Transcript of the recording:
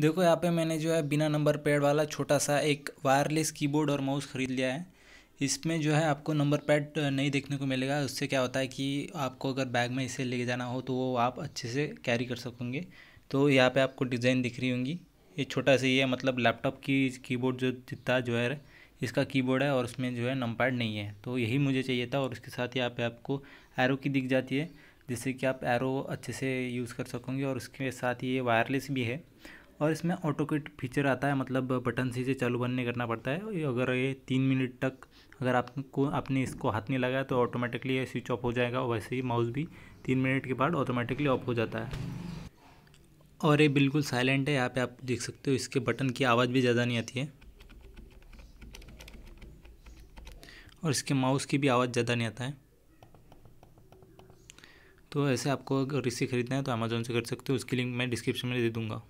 देखो यहाँ पे मैंने जो है बिना नंबर पैड वाला छोटा सा एक वायरलेस कीबोर्ड और माउस ख़रीद लिया है इसमें जो है आपको नंबर पैड नहीं देखने को मिलेगा उससे क्या होता है कि आपको अगर बैग में इसे लेके जाना हो तो वो आप अच्छे से कैरी कर सकोगे तो यहाँ पे आपको डिज़ाइन दिख रही होंगी ये छोटा सा ये मतलब लैपटॉप की कीबोर्ड जो जितना जो है इसका कीबोर्ड है और उसमें जो है नमपैड नहीं है तो यही मुझे चाहिए था और उसके साथ यहाँ पर आपको एरो की दिख जाती है जिससे कि आप एरो अच्छे से यूज़ कर सकोगे और उसके साथ ही ये वायरलेस भी है और इसमें ऑटो किट फीचर आता है मतलब बटन से इसे चालू बंद नहीं करना पड़ता है अगर ये तीन मिनट तक अगर आपको आपने इसको हाथ नहीं लगाया तो ऑटोमेटिकली ये स्विच ऑफ हो जाएगा वैसे ही माउस भी तीन मिनट के बाद ऑटोमेटिकली ऑफ हो जाता है और ये बिल्कुल साइलेंट है यहाँ पे आप देख सकते हो इसके बटन की आवाज़ भी ज़्यादा नहीं आती है और इसके माउस की भी आवाज़ ज़्यादा नहीं आता है तो ऐसे आपको अगर इसे ख़रीदना है तो अमेज़ोन से कर सकते हो उसकी लिंक मैं डिस्क्रिप्शन में दे दूँगा